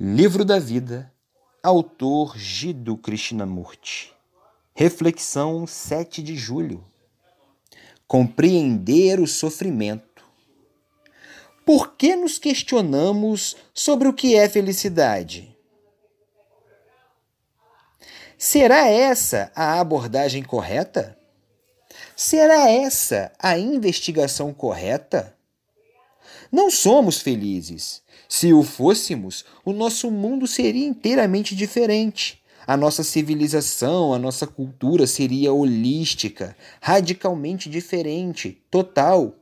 Livro da Vida, autor Jiddu Krishnamurti. Reflexão 7 de julho. Compreender o sofrimento. Por que nos questionamos sobre o que é felicidade? Será essa a abordagem correta? Será essa a investigação correta? Não somos felizes. Se o fôssemos, o nosso mundo seria inteiramente diferente. A nossa civilização, a nossa cultura seria holística, radicalmente diferente, total.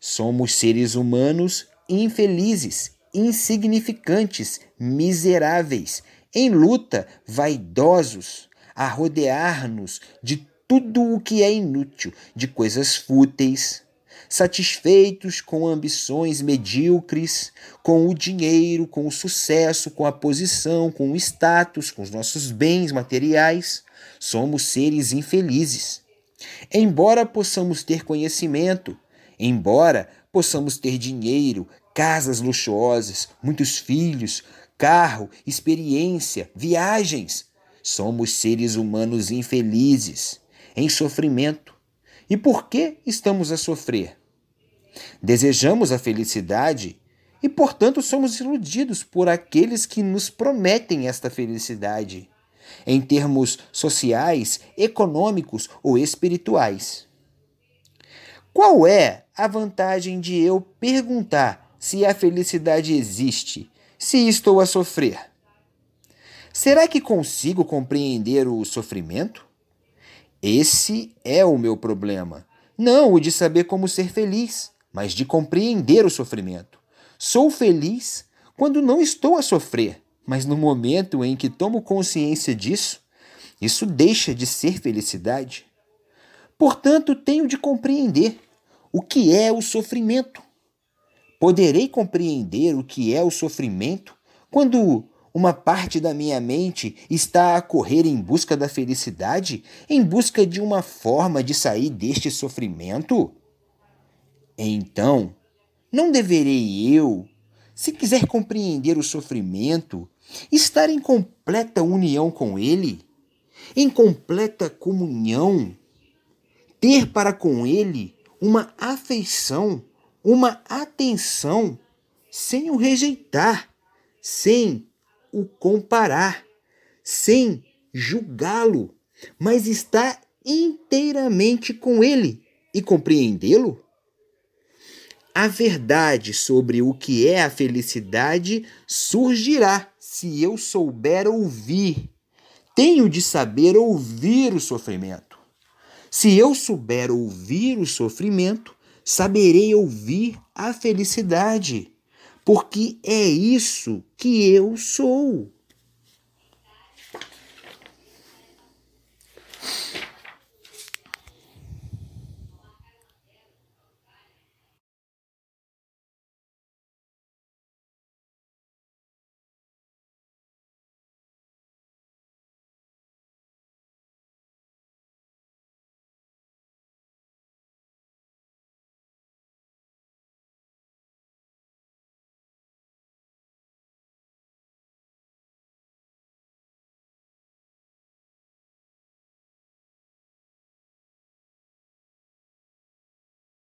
Somos seres humanos infelizes, insignificantes, miseráveis, em luta, vaidosos, a rodear-nos de tudo o que é inútil, de coisas fúteis, satisfeitos com ambições medíocres, com o dinheiro, com o sucesso, com a posição, com o status, com os nossos bens materiais, somos seres infelizes. Embora possamos ter conhecimento, embora possamos ter dinheiro, casas luxuosas, muitos filhos, carro, experiência, viagens, somos seres humanos infelizes, em sofrimento e por que estamos a sofrer? Desejamos a felicidade e, portanto, somos iludidos por aqueles que nos prometem esta felicidade, em termos sociais, econômicos ou espirituais. Qual é a vantagem de eu perguntar se a felicidade existe, se estou a sofrer? Será que consigo compreender o sofrimento? Esse é o meu problema. Não o de saber como ser feliz, mas de compreender o sofrimento. Sou feliz quando não estou a sofrer, mas no momento em que tomo consciência disso, isso deixa de ser felicidade. Portanto, tenho de compreender o que é o sofrimento. Poderei compreender o que é o sofrimento quando uma parte da minha mente está a correr em busca da felicidade, em busca de uma forma de sair deste sofrimento? Então, não deverei eu, se quiser compreender o sofrimento, estar em completa união com ele, em completa comunhão, ter para com ele uma afeição, uma atenção, sem o rejeitar, sem o comparar, sem julgá-lo, mas está inteiramente com ele e compreendê-lo? A verdade sobre o que é a felicidade surgirá se eu souber ouvir. Tenho de saber ouvir o sofrimento. Se eu souber ouvir o sofrimento, saberei ouvir a felicidade porque é isso que eu sou.